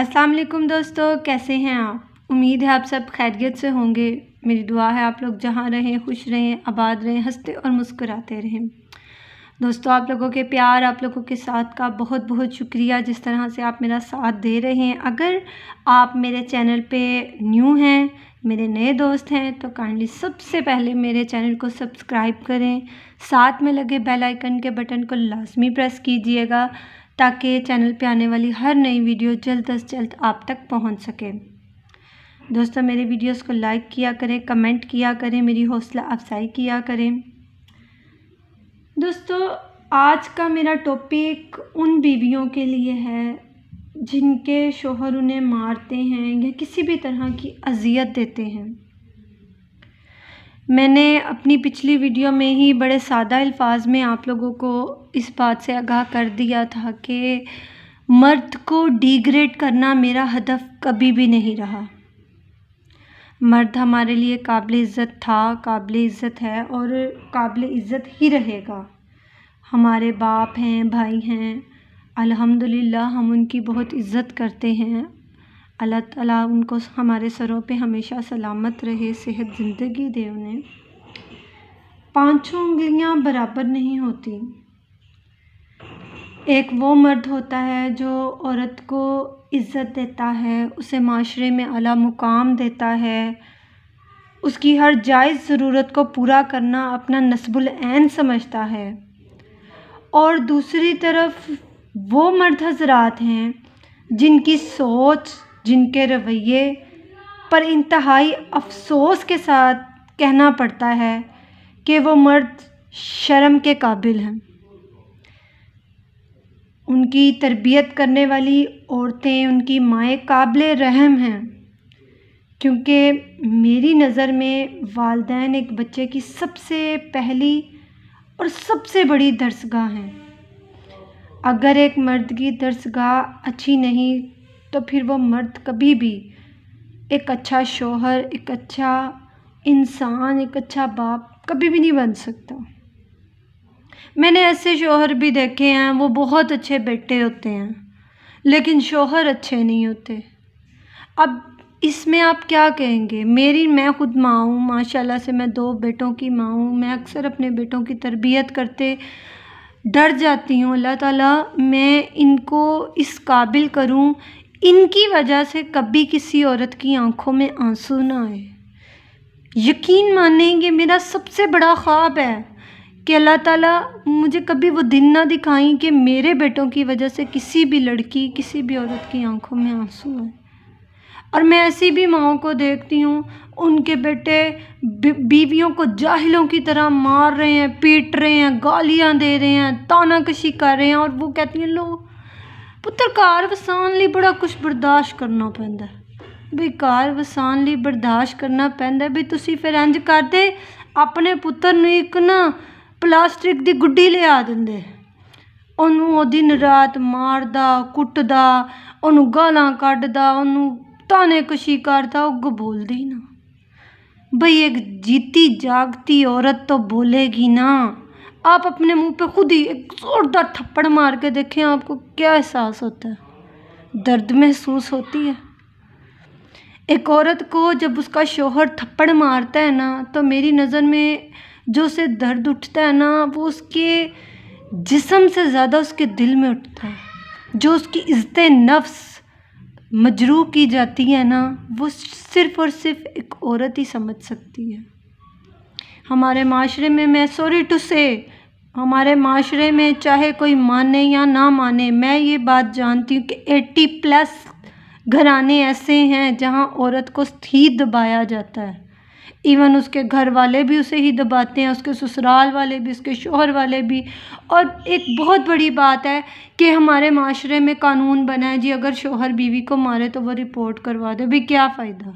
अस्सलाम वालेकुम दोस्तों कैसे हैं आप उम्मीद है आप सब खैरियत से होंगे मेरी दुआ है आप लोग जहाँ रहें खुश रहें आबाद रहें हंसते और मुस्कुराते रहें दोस्तों आप लोगों के प्यार आप लोगों के साथ का बहुत बहुत शुक्रिया जिस तरह से आप मेरा साथ दे रहे हैं अगर आप मेरे चैनल पे न्यू हैं मेरे नए दोस्त हैं तो काइंडली सबसे पहले मेरे चैनल को सब्सक्राइब करें साथ में लगे बेल आइकन के बटन को लाजमी प्रेस कीजिएगा ताकि चैनल पे आने वाली हर नई वीडियो जल्द अज जल्द आप तक पहुंच सके दोस्तों मेरे वीडियोस को लाइक किया करें कमेंट किया करें मेरी हौसला अफजाई किया करें दोस्तों आज का मेरा टॉपिक उन बीवियों के लिए है जिनके शोहर उन्हें मारते हैं या किसी भी तरह की अजियत देते हैं मैंने अपनी पिछली वीडियो में ही बड़े सादा अल्फाज में आप लोगों को इस बात से आगाह कर दिया था कि मर्द को डिग्रेड करना मेरा हदफ कभी भी नहीं रहा मर्द हमारे लिए काबिल इज़्ज़त था काबिल इज़्ज़त है और काबिल इज़्ज़त ही रहेगा हमारे बाप हैं भाई हैं अल्हम्दुलिल्लाह हम उनकी बहुत इज़्ज़त करते हैं अल्लाह ताला उनको हमारे सरों पे हमेशा सलामत रहे सेहत ज़िंदगी दे उन्हें पांचों उंगलियां बराबर नहीं होती एक वो मर्द होता है जो औरत को इज़्ज़त देता है उसे माशरे में अला मुकाम देता है उसकी हर जायज़ ज़रूरत को पूरा करना अपना नस्बुल ऐन समझता है और दूसरी तरफ वो मर्द हजरात हैं जिनकी सोच जिनके रवैये पर इंतहाई अफ़सोस के साथ कहना पड़ता है कि वो मर्द शर्म के काबिल हैं उनकी तरबियत करने वाली औरतें उनकी माएँ काबिल रहम हैं क्योंकि मेरी नज़र में वालदेन एक बच्चे की सबसे पहली और सबसे बड़ी दरसगाह हैं अगर एक मर्द की दरसगाह अच्छी नहीं तो फिर वो मर्द कभी भी एक अच्छा शोहर एक अच्छा इंसान एक अच्छा बाप कभी भी नहीं बन सकता मैंने ऐसे शोहर भी देखे हैं वो बहुत अच्छे बेटे होते हैं लेकिन शोहर अच्छे नहीं होते अब इसमें आप क्या कहेंगे मेरी मैं खुद माँ हूँ माशाल्लाह से मैं दो बेटों की माँ हूँ मैं अक्सर अपने बेटों की तरबियत करते डर जाती हूँ अल्लाह ताला मैं इनको इस काबिल करूँ इनकी वजह से कभी किसी औरत की आंखों में आंसू ना आए यकीन माने मेरा सबसे बड़ा ख्वाब है कि अल्लाह ताला मुझे कभी वो दिन ना दिखाएं कि मेरे बेटों की वजह से किसी भी लड़की किसी भी औरत की आंखों में आंसू आए और मैं ऐसी भी माओ को देखती हूँ उनके बेटे बीवियों को जाहिलों की तरह मार रहे हैं पीट रहे हैं गालियाँ दे रहे हैं ताना कशी कर रहे हैं और वो कहती हैं लोग ਪੁੱਤਰ ਘਰ ਵਸਾਉਣ ਲਈ ਬੜਾ ਕੁਝ ਬਰਦਾਸ਼ਤ ਕਰਨਾ ਪੈਂਦਾ ਵੀ ਘਰ ਵਸਾਉਣ ਲਈ ਬਰਦਾਸ਼ਤ ਕਰਨਾ ਪੈਂਦਾ ਵੀ ਤੁਸੀਂ ਫਿਰ ਇੰਜ ਕਰਦੇ ਆਪਣੇ ਪੁੱਤਰ ਨੂੰ ਇੱਕ ਨਾ ਪਲਾਸਟਿਕ ਦੀ ਗੁੱਡੀ ਲਿਆ ਦਿੰਦੇ ਉਹਨੂੰ ਉਹ ਦਿਨ ਰਾਤ ਮਾਰਦਾ ਕੁੱਟਦਾ ਉਹਨੂੰ ਗਾਲਾਂ ਕੱਢਦਾ ਉਹਨੂੰ ਤਾਨੇ ਕਸ਼ੀ ਕਰਦਾ ਉਹ ਅੱਗੋਂ ਬੋਲਦੀ ਨਾ ਬਈ ਇੱਕ ਜੀਤੀ ਜਾਗਤੀ ਔਰਤ ਤੋਂ ਬੋਲੇਗੀ ਨਾ आप अपने मुंह पे खुद ही एक ज़ोरदार थप्पड़ मार के देखें आपको क्या एहसास होता है दर्द महसूस होती है एक औरत को जब उसका शोहर थप्पड़ मारता है ना तो मेरी नज़र में जो उसे दर्द उठता है ना वो उसके जिसम से ज़्यादा उसके दिल में उठता है जो उसकी इज्जत नफ्स मजरू की जाती है ना वो सिर्फ़ और सिर्फ एक औरत ही समझ सकती है हमारे माशरे में मैं सॉरी टू से हमारे माशरे में चाहे कोई माने या ना माने मैं ये बात जानती हूँ कि एट्टी प्लस घराने ऐसे हैं जहाँ औरत को ही दबाया जाता है इवन उसके घर वाले भी उसे ही दबाते हैं उसके ससुराल वाले भी उसके शोहर वाले भी और एक बहुत बड़ी बात है कि हमारे माशरे में कानून बना है जी अगर शोहर बीवी को मारे तो वो रिपोर्ट करवा दे भाई क्या फ़ायदा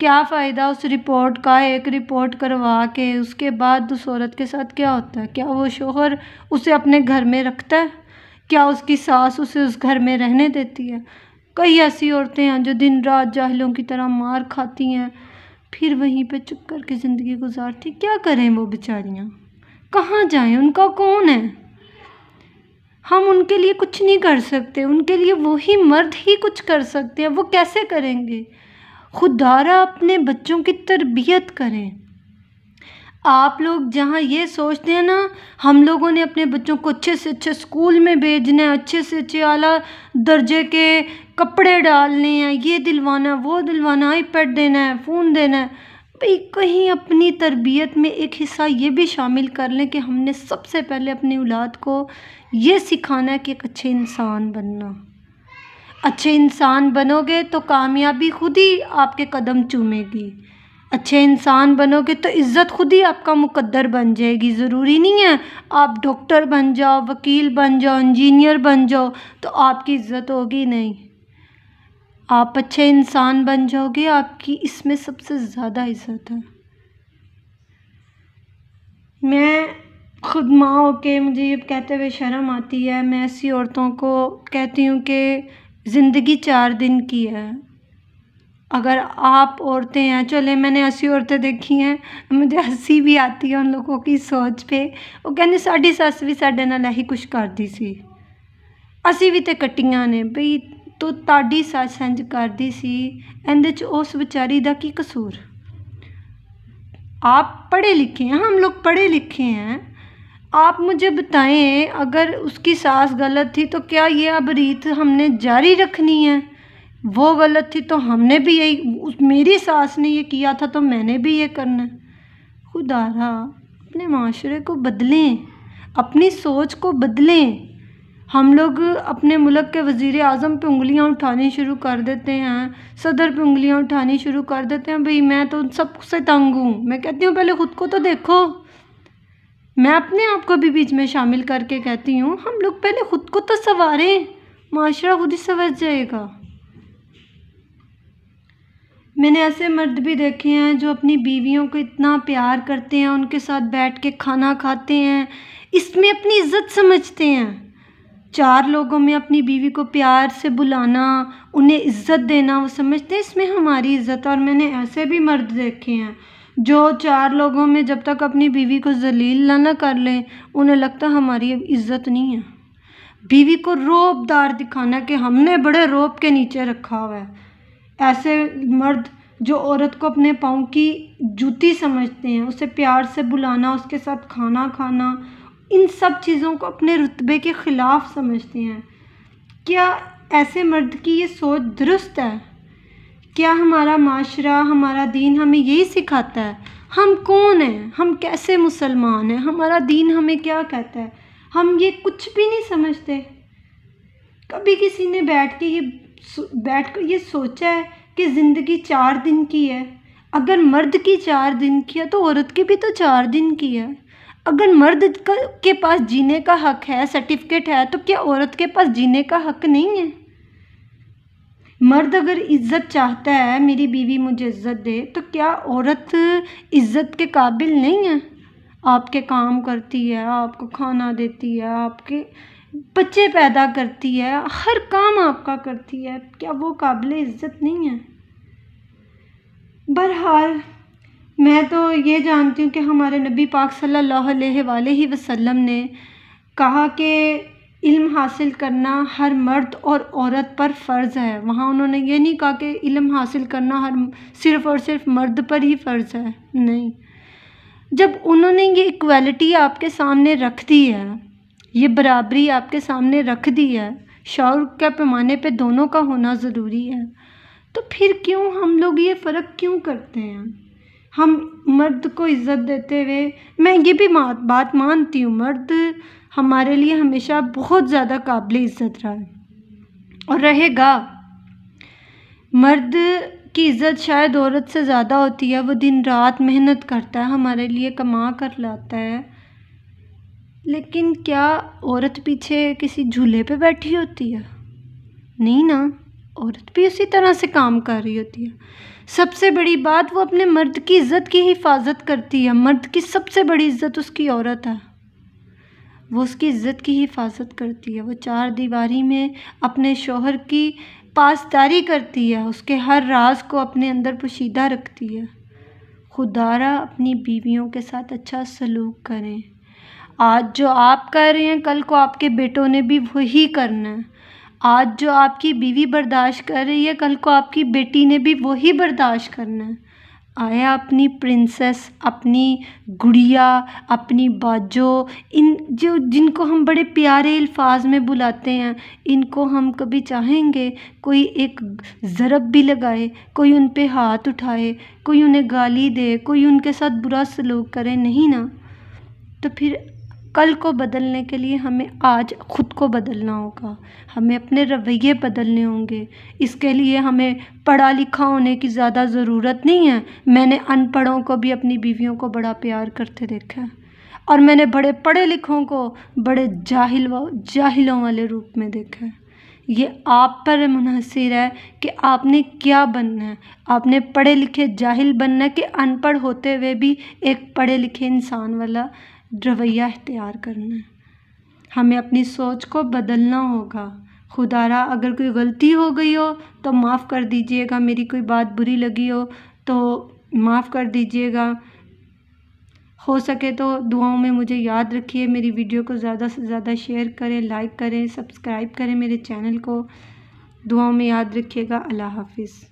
क्या फ़ायदा उस रिपोर्ट का एक रिपोर्ट करवा के उसके बाद उस औरत के साथ क्या होता है क्या वो शोहर उसे अपने घर में रखता है क्या उसकी सास उसे उस घर में रहने देती है कई ऐसी औरतें हैं जो दिन रात जाहिलों की तरह मार खाती हैं फिर वहीं पे चुप करके ज़िंदगी गुजारती क्या करें वो बेचारियाँ कहाँ जाएँ उनका कौन है हम उनके लिए कुछ नहीं कर सकते उनके लिए वही मर्द ही कुछ कर सकते हैं वो कैसे करेंगे खुदारा अपने बच्चों की तरबियत करें आप लोग जहाँ ये सोचते हैं ना हम लोगों ने अपने बच्चों को अच्छे से अच्छे स्कूल में भेजना है अच्छे से अच्छे आला दर्जे के कपड़े डालने हैं ये दिलवाना वो दिलवाना आईपैड देना है फ़ोन देना है भाई कहीं अपनी तरबियत में एक हिस्सा ये भी शामिल कर लें कि हमने सबसे पहले अपनी औलाद को ये सिखाना है कि एक अच्छे इंसान बनना अच्छे इंसान बनोगे तो कामयाबी खुद ही आपके कदम चूमेगी अच्छे इंसान बनोगे तो इज़्ज़त खुद ही आपका मुकद्दर बन जाएगी ज़रूरी नहीं है आप डॉक्टर बन जाओ वकील बन जाओ इंजीनियर बन जाओ तो आपकी इज़्ज़त होगी नहीं आप अच्छे इंसान बन जाओगे आपकी इसमें सबसे ज़्यादा इज़्ज़त है मैं खुद माँ हो के मुझे ये कहते हुए शर्म आती है मैं ऐसी औरतों को कहती हूँ कि ज़िंदगी चार दिन की है अगर आप औरतें हैं चले मैंने ऐसी औरतें देखी हैं मुझे हंसी भी आती है उन लोगों की सोच पे ਉਹ ਕਹਿੰਦੇ ਸਾਡੀ ਸੱਸ ਵੀ ਸਾਡੇ ਨਾਲ ਇਹੀ ਕੁਛ ਕਰਦੀ ਸੀ ਅਸੀਂ ਵੀ ਤੇ ਕੱਟੀਆਂ ਨੇ ਬਈ ਤੋ ਤੁਹਾਡੀ ਸੱਸ ਇੰਜ ਕਰਦੀ ਸੀ ਇਹਦੇ 'ਚ ਉਸ बेचारी का ਕੀ ਕਸੂਰ आप पढ़े लिखे हैं हम लोग पढ़े लिखे हैं आप मुझे बताएं अगर उसकी सास गलत थी तो क्या ये अब रीत हमने जारी रखनी है वो गलत थी तो हमने भी यही उस मेरी सास ने ये किया था तो मैंने भी ये करना है खुदारा अपने माशरे को बदलें अपनी सोच को बदलें हम लोग अपने मुल्क के वज़ी अजम पर उंगलियाँ उठानी शुरू कर देते हैं सदर पर उंगलियाँ उठानी शुरू कर देते हैं भाई मैं तो उन सबसे तंग हूँ मैं कहती हूँ पहले ख़ुद को तो देखो मैं अपने आप को भी बीच में शामिल करके कहती हूँ हम लोग पहले ख़ुद को तो संवारें माशरा खुद ही समझ जाएगा मैंने ऐसे मर्द भी देखे हैं जो अपनी बीवियों को इतना प्यार करते हैं उनके साथ बैठ के खाना खाते हैं इसमें अपनी इज्जत समझते हैं चार लोगों में अपनी बीवी को प्यार से बुलाना उन्हें इज्जत देना वो समझते हैं इसमें हमारी इज्जत और मैंने ऐसे भी मर्द देखे हैं जो चार लोगों में जब तक अपनी बीवी को जलील ना कर लें उन्हें लगता हमारी अब इज़्ज़त नहीं है बीवी को रोबदार दिखाना कि हमने बड़े रोब के नीचे रखा हुआ है ऐसे मर्द जो औरत को अपने पाँव की जूती समझते हैं उसे प्यार से बुलाना उसके साथ खाना खाना इन सब चीज़ों को अपने रुतबे के ख़िलाफ़ समझते हैं क्या ऐसे मर्द की ये सोच दुरुस्त है क्या हमारा माशरा हमारा दीन हमें यही सिखाता है हम कौन हैं हम कैसे मुसलमान हैं हमारा दीन हमें क्या कहता है हम ये कुछ भी नहीं समझते कभी किसी ने बैठ के ये बैठ कर ये सोचा है कि ज़िंदगी चार दिन की है अगर मर्द की चार दिन की है तो औरत की भी तो चार दिन की है अगर मर्द के पास जीने का हक है सर्टिफिकेट है तो क्या औरत के पास जीने का हक नहीं है मर्द अगर इज़्ज़त चाहता है मेरी बीवी मुझे इज़्ज़त दे तो क्या औरत इज़्ज़त के काबिल नहीं है आपके काम करती है आपको खाना देती है आपके बच्चे पैदा करती है हर काम आपका करती है क्या वो काबिल इज़्ज़त नहीं है बहरहाल मैं तो ये जानती हूँ कि हमारे नबी पाक सल्लल्लाहु अलैहि वसल्लम ने कहा कि इल्म हासिल करना हर मर्द और औरत पर फ़र्ज़ है वहाँ उन्होंने ये नहीं कहा कि इल्म हासिल करना हर सिर्फ़ और सिर्फ मर्द पर ही फ़र्ज़ है नहीं जब उन्होंने ये इक्वालिटी आपके सामने रख दी है ये बराबरी आपके सामने रख दी है शौर के पैमाने पे दोनों का होना ज़रूरी है तो फिर क्यों हम लोग ये फ़र्क क्यों करते हैं हम मर्द को इज़्ज़त देते हुए मैं ये भी बात मानती हूँ मर्द हमारे लिए हमेशा बहुत ज़्यादा काबिल इज़्ज़त रहा है और रहेगा मर्द की इज़्ज़त शायद औरत से ज़्यादा होती है वो दिन रात मेहनत करता है हमारे लिए कमा कर लाता है लेकिन क्या औरत पीछे किसी झूले पे बैठी होती है नहीं ना औरत भी उसी तरह से काम कर रही होती है सबसे बड़ी बात वो अपने मर्द की इज़्ज़त की हिफाजत करती है मर्द की सबसे बड़ी इज़्ज़त उसकी औरत है वो उसकी इज़्ज़त की हिफाजत करती है वो चार दीवारी में अपने शोहर की पासदारी करती है उसके हर राज को अपने अंदर पोशीदा रखती है खुदारा अपनी बीवियों के साथ अच्छा सलूक करें आज जो आप कर रहे हैं कल को आपके बेटों ने भी वही करना है आज जो आपकी बीवी बर्दाश्त कर रही है कल को आपकी बेटी ने भी वही बर्दाश्त करना है आया अपनी प्रिंसेस अपनी गुड़िया अपनी बाजो इन जो जिनको हम बड़े प्यारे अल्फाज में बुलाते हैं इनको हम कभी चाहेंगे कोई एक ज़रब भी लगाए कोई उन पे हाथ उठाए कोई उन्हें गाली दे कोई उनके साथ बुरा सलूक करे नहीं ना तो फिर कल को बदलने के लिए हमें आज खुद को बदलना होगा हमें अपने रवैये बदलने होंगे इसके लिए हमें पढ़ा लिखा होने की ज़्यादा ज़रूरत नहीं है मैंने अनपढ़ों को भी अपनी बीवियों को बड़ा प्यार करते देखा है और मैंने बड़े पढ़े लिखों को बड़े जाहिल जाहिलों वाले रूप में देखा है ये आप पर मुनहसर है कि आपने क्या बनना है आपने पढ़े लिखे जाहिल बनना है कि अनपढ़ होते हुए भी एक पढ़े लिखे इंसान वाला रवैया इख्तियार करना है हमें अपनी सोच को बदलना होगा खुदारा अगर कोई गलती हो गई हो तो माफ़ कर दीजिएगा मेरी कोई बात बुरी लगी हो तो माफ़ कर दीजिएगा हो सके तो दुआओं में मुझे याद रखिए मेरी वीडियो को ज़्यादा से ज़्यादा शेयर करें लाइक करें सब्सक्राइब करें मेरे चैनल को दुआओं में याद रखिएगा अल्लाह हाफिज़